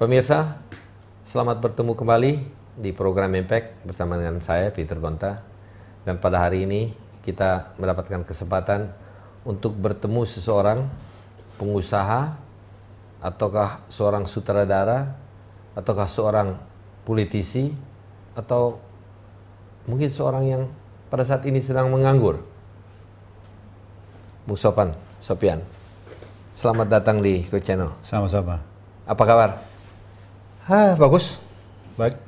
Pemirsa, selamat bertemu kembali di program Impact bersama dengan saya Peter Gonta. Dan pada hari ini kita mendapatkan kesempatan untuk bertemu seseorang pengusaha ataukah seorang sutradara ataukah seorang politisi atau mungkin seorang yang pada saat ini sedang menganggur. Musopan, Sopan, Sopian. Selamat datang di Go Channel. Sama-sama. Apa kabar? Hah bagus. Baik.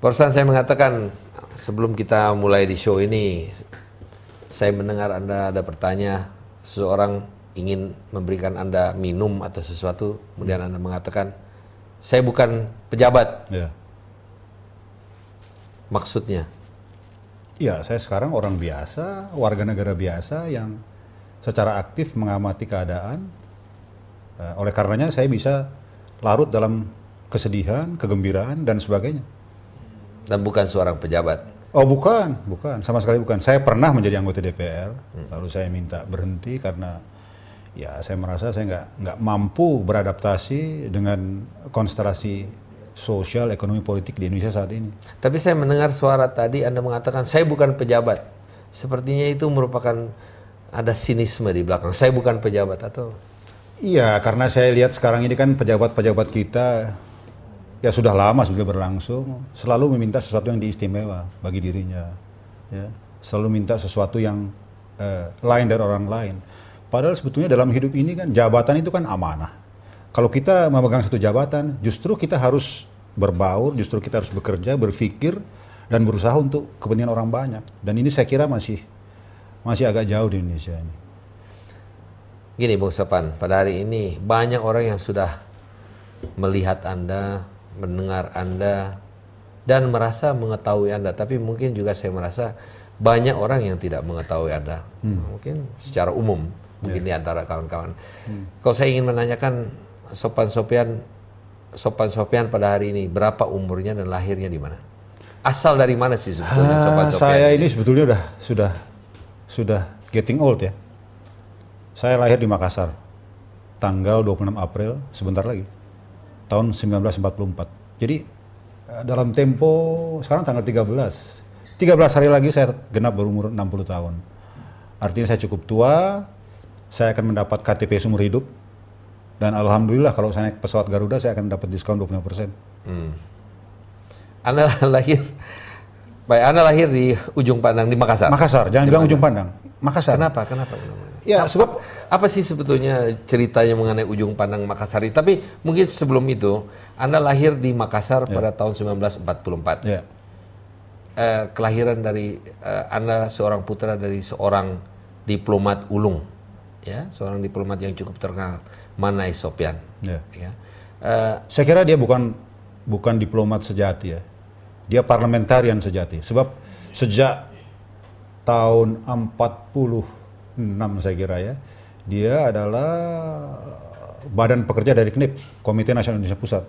Barusan saya mengatakan sebelum kita mulai di show ini, saya mendengar Anda ada bertanya seseorang ingin memberikan Anda minum atau sesuatu, kemudian Anda mengatakan, "Saya bukan pejabat." Ya. Maksudnya? Ya, saya sekarang orang biasa, warga negara biasa yang secara aktif mengamati keadaan. Eh, oleh karenanya saya bisa larut dalam kesedihan, kegembiraan dan sebagainya. Dan bukan seorang pejabat. Oh bukan, bukan, sama sekali bukan. Saya pernah menjadi anggota DPR, hmm. lalu saya minta berhenti karena ya saya merasa saya nggak nggak mampu beradaptasi dengan konstelasi sosial, ekonomi, politik di Indonesia saat ini. Tapi saya mendengar suara tadi Anda mengatakan saya bukan pejabat. Sepertinya itu merupakan ada sinisme di belakang. Saya bukan pejabat atau? Iya, karena saya lihat sekarang ini kan pejabat-pejabat kita ya sudah lama sebelum berlangsung selalu meminta sesuatu yang diistimewa bagi dirinya ya selalu minta sesuatu yang eh, lain dari orang lain padahal sebetulnya dalam hidup ini kan jabatan itu kan amanah kalau kita memegang satu jabatan justru kita harus berbaur justru kita harus bekerja berpikir dan berusaha untuk kepentingan orang banyak dan ini saya kira masih masih agak jauh di Indonesia ini gini Bung sepan pada hari ini banyak orang yang sudah melihat Anda mendengar Anda dan merasa mengetahui Anda, tapi mungkin juga saya merasa banyak orang yang tidak mengetahui Anda. Hmm. Mungkin secara umum, mungkin yeah. di antara kawan-kawan. Hmm. Kalau saya ingin menanyakan sopan-sopian sopan-sopian pada hari ini, berapa umurnya dan lahirnya di mana? Asal dari mana sih sebetulnya ah, sopan-sopian? Saya ini sebetulnya udah sudah sudah getting old ya. Saya lahir di Makassar tanggal 26 April sebentar lagi tahun 1944. Jadi eh, dalam tempo sekarang tanggal 13. 13 hari lagi saya genap berumur 60 tahun. Artinya saya cukup tua, saya akan mendapat KTP seumur hidup. Dan alhamdulillah kalau saya naik pesawat Garuda saya akan dapat diskon 25%. Hmm. Anda lahir Baik, Anda lahir di ujung pandang di Makassar. Makassar, jangan di bilang Makassar. ujung pandang. Makassar. Kenapa? Kenapa? Ya, apa, sebab apa sih sebetulnya ceritanya mengenai ujung pandang Makassar? Tapi mungkin sebelum itu, Anda lahir di Makassar ya. pada tahun 1944. Ya. Eh, kelahiran dari eh, Anda seorang putra dari seorang diplomat ulung, ya, seorang diplomat yang cukup terkenal, Manai Sopian. Ya. ya. Eh, Saya kira dia bukan bukan diplomat sejati ya. Dia parlementarian sejati. Sebab sejak tahun 40 6 saya kira ya. Dia adalah badan pekerja dari KNIP, Komite Nasional Indonesia Pusat.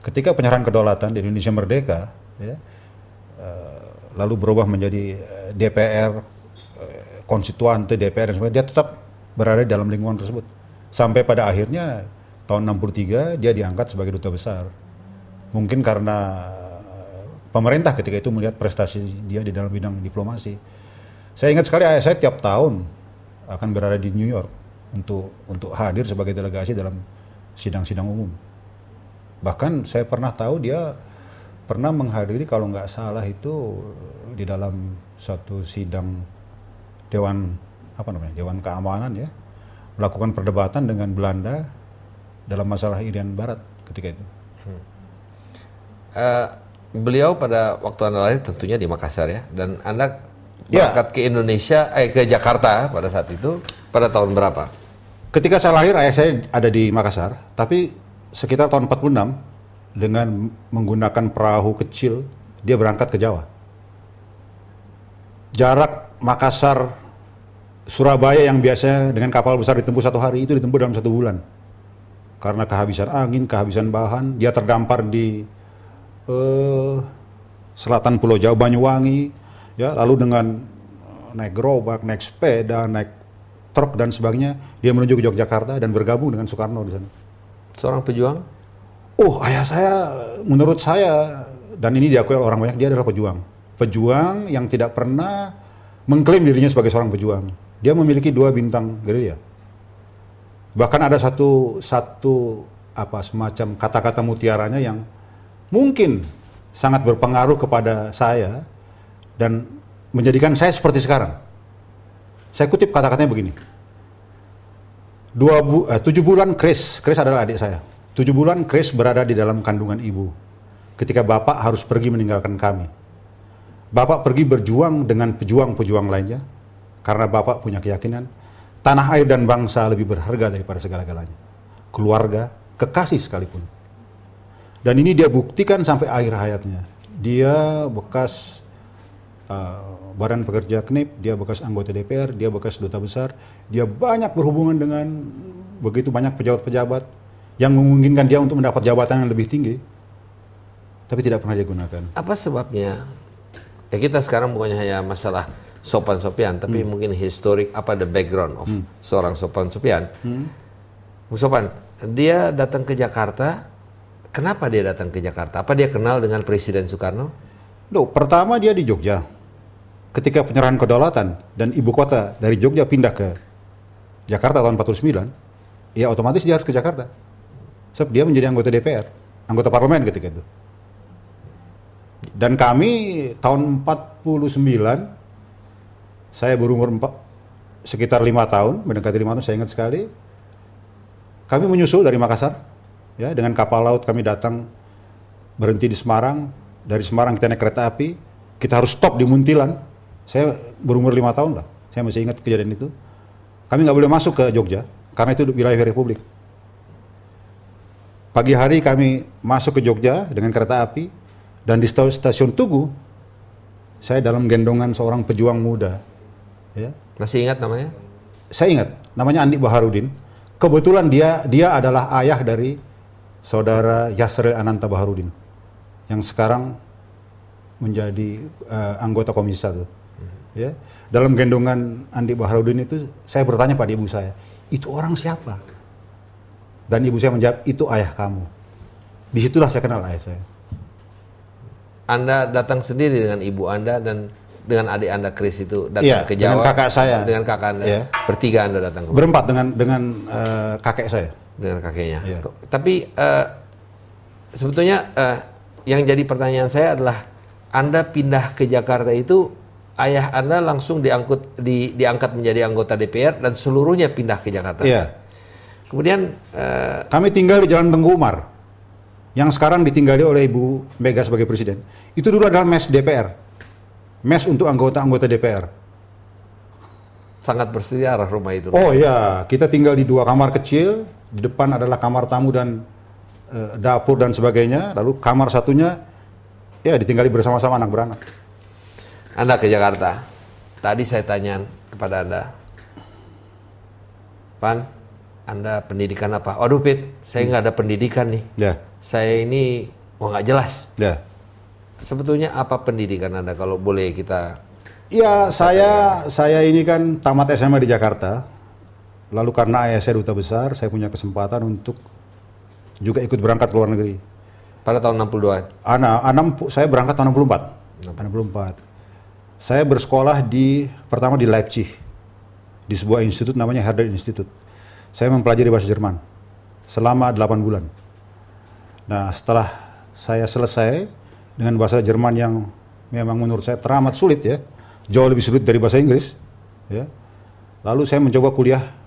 Ketika penyerahan kedaulatan di Indonesia merdeka, ya, eh, lalu berubah menjadi eh, DPR, eh, konstituante DPR dan sebagainya, dia tetap berada dalam lingkungan tersebut. Sampai pada akhirnya tahun 63 dia diangkat sebagai duta besar. Mungkin karena pemerintah ketika itu melihat prestasi dia di dalam bidang diplomasi. Saya ingat sekali ayah saya tiap tahun akan berada di New York untuk untuk hadir sebagai delegasi dalam sidang-sidang umum. Bahkan saya pernah tahu dia pernah menghadiri kalau nggak salah itu di dalam satu sidang dewan apa namanya dewan keamanan ya melakukan perdebatan dengan Belanda dalam masalah Irian Barat ketika itu. Hmm. Uh, beliau pada waktu anda lahir tentunya di Makassar ya dan anda Ya. berangkat ya. ke Indonesia eh ke Jakarta pada saat itu pada tahun berapa? Ketika saya lahir ayah saya ada di Makassar, tapi sekitar tahun 46 dengan menggunakan perahu kecil dia berangkat ke Jawa. Jarak Makassar Surabaya yang biasa dengan kapal besar ditempuh satu hari itu ditempuh dalam satu bulan karena kehabisan angin, kehabisan bahan, dia terdampar di eh, selatan Pulau Jawa Banyuwangi, ya lalu dengan eh, naik gerobak, naik sepeda, naik truk dan sebagainya, dia menuju ke Yogyakarta dan bergabung dengan Soekarno di sana. Seorang pejuang? Oh, ayah saya, menurut saya, dan ini diakui oleh orang banyak, dia adalah pejuang. Pejuang yang tidak pernah mengklaim dirinya sebagai seorang pejuang. Dia memiliki dua bintang gerilya. Bahkan ada satu satu apa semacam kata-kata mutiaranya yang mungkin sangat berpengaruh kepada saya dan menjadikan saya seperti sekarang. Saya kutip kata-katanya begini. Dua bu, eh, tujuh bulan Chris, Chris adalah adik saya. Tujuh bulan Chris berada di dalam kandungan ibu. Ketika bapak harus pergi meninggalkan kami. Bapak pergi berjuang dengan pejuang-pejuang lainnya. Karena bapak punya keyakinan, tanah air dan bangsa lebih berharga daripada segala-galanya. Keluarga, kekasih sekalipun. Dan ini dia buktikan sampai akhir hayatnya. Dia bekas uh, Badan Pekerja KNIP, dia bekas anggota DPR, dia bekas duta besar, dia banyak berhubungan dengan begitu banyak pejabat-pejabat yang memungkinkan dia untuk mendapat jabatan yang lebih tinggi, tapi tidak pernah dia gunakan. Apa sebabnya? Ya kita sekarang bukannya hanya masalah sopan sopian, tapi hmm. mungkin historik apa the background of hmm. seorang sopan sopian. Hmm. Sopan, dia datang ke Jakarta. Kenapa dia datang ke Jakarta? Apa dia kenal dengan Presiden Soekarno? Loh, pertama dia di Jogja ketika penyerahan kedaulatan dan ibu kota dari Jogja pindah ke Jakarta tahun 49, ya otomatis dia harus ke Jakarta. Sebab dia menjadi anggota DPR, anggota parlemen ketika itu. Dan kami tahun 49, saya berumur 4, sekitar lima tahun, mendekati lima tahun, saya ingat sekali. Kami menyusul dari Makassar, ya dengan kapal laut kami datang berhenti di Semarang, dari Semarang kita naik kereta api, kita harus stop di Muntilan, saya berumur lima tahun lah. Saya masih ingat kejadian itu. Kami nggak boleh masuk ke Jogja karena itu wilayah republik. Pagi hari kami masuk ke Jogja dengan kereta api dan di stasiun Tugu saya dalam gendongan seorang pejuang muda. Ya. Masih ingat namanya? Saya ingat, namanya Andi Baharudin. Kebetulan dia dia adalah ayah dari saudara Yasril Ananta Baharudin yang sekarang menjadi uh, anggota Komisi Satu ya dalam gendongan Andi Baharudin itu saya bertanya pada ibu saya itu orang siapa dan ibu saya menjawab itu ayah kamu disitulah saya kenal ayah saya anda datang sendiri dengan ibu anda dan dengan adik anda Kris itu datang ya, ke Jawa dengan kakak saya dengan kakak anda Ya. bertiga anda datang ke berempat dengan dengan uh, kakek saya dengan kakeknya Ya. tapi uh, sebetulnya uh, yang jadi pertanyaan saya adalah anda pindah ke Jakarta itu ayah Anda langsung diangkut di, diangkat menjadi anggota DPR dan seluruhnya pindah ke Jakarta. Iya. Kemudian uh, kami tinggal di Jalan Tengku Umar yang sekarang ditinggali oleh Ibu Mega sebagai presiden. Itu dulu adalah mes DPR. Mes untuk anggota-anggota DPR. Sangat bersejarah rumah itu. Oh iya, kita tinggal di dua kamar kecil, di depan adalah kamar tamu dan e, dapur dan sebagainya, lalu kamar satunya ya ditinggali bersama-sama anak beranak. Anda ke Jakarta. Tadi saya tanya kepada Anda, Pan, Anda pendidikan apa? Waduh, Pit, saya nggak ada pendidikan nih. Yeah. Saya ini, wah nggak jelas. Yeah. Sebetulnya apa pendidikan Anda kalau boleh kita? Iya, saya saya ini kan tamat SMA di Jakarta. Lalu karena ayah saya duta besar, saya punya kesempatan untuk juga ikut berangkat ke luar negeri. Pada tahun 62? Anak, anak saya berangkat tahun 64. 64. Saya bersekolah di pertama di Leipzig di sebuah institut namanya Herder Institute. Saya mempelajari bahasa Jerman selama 8 bulan. Nah, setelah saya selesai dengan bahasa Jerman yang memang menurut saya teramat sulit ya, jauh lebih sulit dari bahasa Inggris, ya. Lalu saya mencoba kuliah